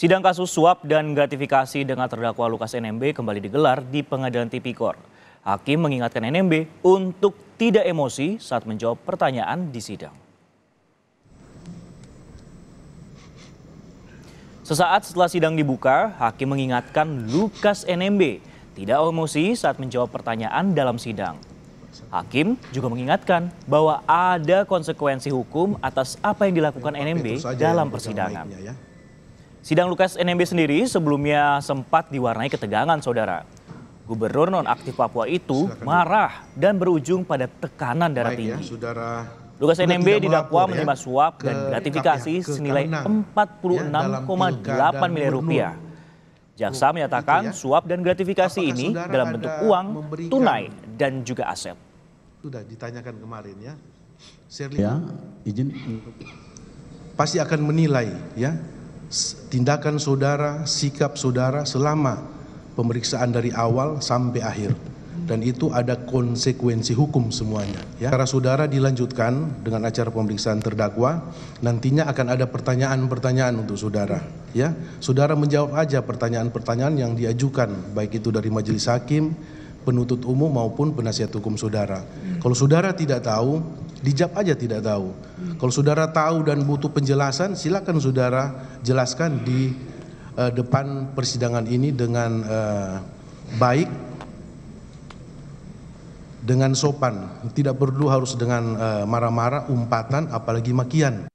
Sidang kasus suap dan gratifikasi dengan terdakwa Lukas NMB kembali digelar di Pengadilan Tipikor. Hakim mengingatkan NMB untuk tidak emosi saat menjawab pertanyaan di sidang. Sesaat setelah sidang dibuka, hakim mengingatkan Lukas NMB tidak emosi saat menjawab pertanyaan dalam sidang. Hakim juga mengingatkan bahwa ada konsekuensi hukum atas apa yang dilakukan NMB dalam persidangan. Sidang Lukas NMB sendiri sebelumnya sempat diwarnai ketegangan saudara. Gubernur nonaktif Papua itu marah dan berujung pada tekanan darah ya, tinggi. Lukas NMB didakwa menerima ya ya, suap dan gratifikasi senilai 46,8 miliar rupiah. Jaksa menyatakan suap dan gratifikasi ini dalam bentuk uang, tunai, dan juga aset. Sudah ditanyakan kemarin ya. Shirley. Ya, izin. Pasti akan menilai ya tindakan saudara, sikap saudara selama pemeriksaan dari awal sampai akhir. Dan itu ada konsekuensi hukum semuanya. Ya. Cara saudara dilanjutkan dengan acara pemeriksaan terdakwa, nantinya akan ada pertanyaan-pertanyaan untuk saudara. Ya, saudara menjawab aja pertanyaan-pertanyaan yang diajukan, baik itu dari majelis hakim, penuntut umum maupun penasihat hukum saudara. Kalau saudara tidak tahu, Dijawab aja tidak tahu. Kalau saudara tahu dan butuh penjelasan, silakan saudara jelaskan di uh, depan persidangan ini dengan uh, baik, dengan sopan. Tidak perlu harus dengan eh, marah-marah, uh, umpatan, apalagi makian.